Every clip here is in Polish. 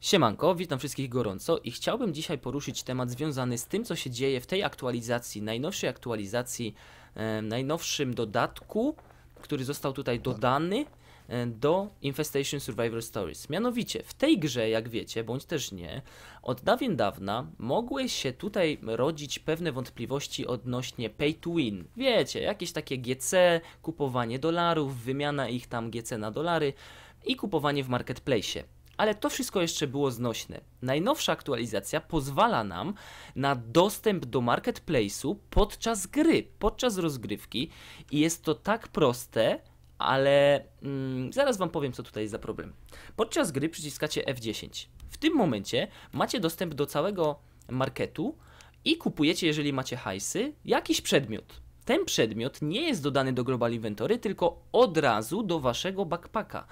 Siemanko, witam wszystkich gorąco i chciałbym dzisiaj poruszyć temat związany z tym, co się dzieje w tej aktualizacji, najnowszej aktualizacji, e, najnowszym dodatku, który został tutaj tak. dodany e, do Infestation Survivor Stories. Mianowicie, w tej grze, jak wiecie, bądź też nie, od dawien dawna mogły się tutaj rodzić pewne wątpliwości odnośnie pay to win. Wiecie, jakieś takie GC, kupowanie dolarów, wymiana ich tam GC na dolary i kupowanie w marketplace ale to wszystko jeszcze było znośne. Najnowsza aktualizacja pozwala nam na dostęp do marketplace'u podczas gry, podczas rozgrywki i jest to tak proste, ale mm, zaraz Wam powiem, co tutaj jest za problem. Podczas gry przyciskacie F10. W tym momencie macie dostęp do całego marketu i kupujecie, jeżeli macie hajsy, jakiś przedmiot. Ten przedmiot nie jest dodany do Global Inventory, tylko od razu do Waszego backpacka.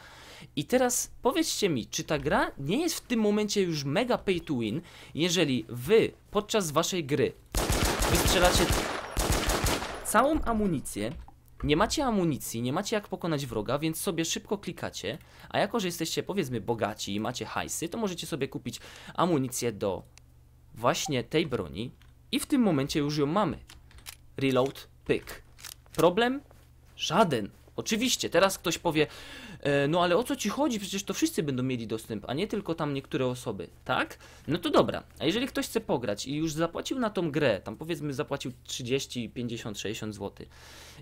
I teraz powiedzcie mi, czy ta gra nie jest w tym momencie już mega pay to win, jeżeli wy podczas waszej gry wystrzelacie całą amunicję, nie macie amunicji, nie macie jak pokonać wroga, więc sobie szybko klikacie, a jako, że jesteście powiedzmy bogaci i macie hajsy, to możecie sobie kupić amunicję do właśnie tej broni i w tym momencie już ją mamy. Reload, pyk. Problem? Żaden. Oczywiście, teraz ktoś powie, e, no ale o co ci chodzi? Przecież to wszyscy będą mieli dostęp, a nie tylko tam niektóre osoby, tak? No to dobra, a jeżeli ktoś chce pograć i już zapłacił na tą grę, tam powiedzmy zapłacił 30, 50, 60 zł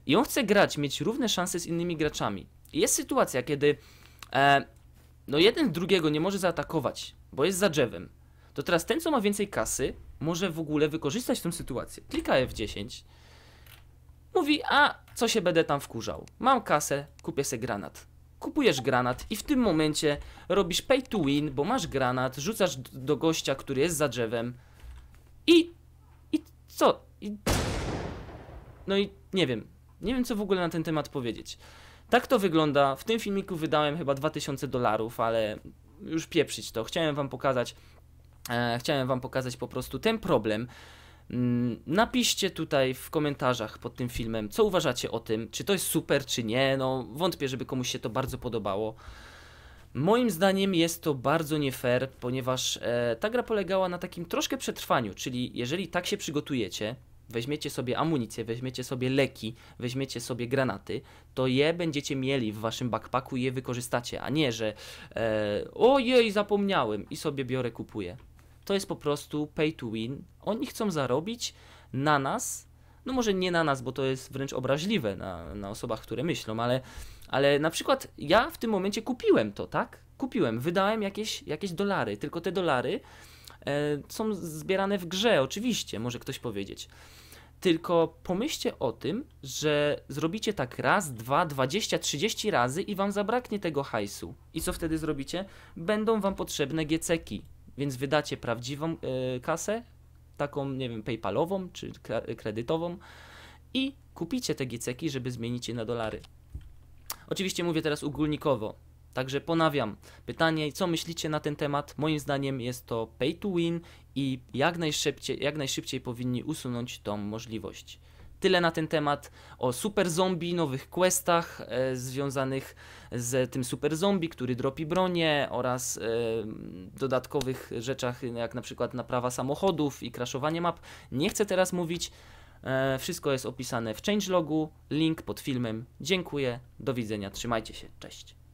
i on chce grać, mieć równe szanse z innymi graczami. Jest sytuacja, kiedy e, no jeden drugiego nie może zaatakować, bo jest za drzewem. To teraz ten, co ma więcej kasy, może w ogóle wykorzystać tę sytuację. Klika F10, Mówi, a co się będę tam wkurzał? Mam kasę, kupię sobie granat. Kupujesz granat i w tym momencie robisz pay to win, bo masz granat, rzucasz do gościa, który jest za drzewem i... i co? I... No i nie wiem. Nie wiem, co w ogóle na ten temat powiedzieć. Tak to wygląda. W tym filmiku wydałem chyba 2000 dolarów, ale już pieprzyć to. Chciałem wam pokazać, e, chciałem wam pokazać po prostu ten problem. Mm, napiszcie tutaj w komentarzach pod tym filmem, co uważacie o tym, czy to jest super, czy nie. No, wątpię, żeby komuś się to bardzo podobało. Moim zdaniem jest to bardzo nie fair, ponieważ e, ta gra polegała na takim troszkę przetrwaniu, czyli jeżeli tak się przygotujecie, weźmiecie sobie amunicję, weźmiecie sobie leki, weźmiecie sobie granaty, to je będziecie mieli w waszym backpacku i je wykorzystacie, a nie, że e, ojej, zapomniałem i sobie biorę, kupuję to jest po prostu pay to win. Oni chcą zarobić na nas, no może nie na nas, bo to jest wręcz obraźliwe na, na osobach, które myślą, ale, ale na przykład ja w tym momencie kupiłem to, tak? Kupiłem, wydałem jakieś, jakieś dolary, tylko te dolary e, są zbierane w grze, oczywiście, może ktoś powiedzieć. Tylko pomyślcie o tym, że zrobicie tak raz, dwa, dwadzieścia, trzydzieści razy i wam zabraknie tego hajsu. I co wtedy zrobicie? Będą wam potrzebne gieceki, więc wydacie prawdziwą y, kasę, taką, nie wiem, PayPalową czy kredytową i kupicie te giceki, żeby zmienić je na dolary. Oczywiście mówię teraz ogólnikowo, Także ponawiam pytanie, co myślicie na ten temat? Moim zdaniem jest to pay to win i jak najszybciej, jak najszybciej powinni usunąć tą możliwość tyle na ten temat o super zombie, nowych questach e, związanych z tym super zombie, który dropi bronię oraz e, dodatkowych rzeczach jak na przykład naprawa samochodów i kraszowanie map. Nie chcę teraz mówić, e, wszystko jest opisane w changelogu, link pod filmem. Dziękuję, do widzenia, trzymajcie się, cześć.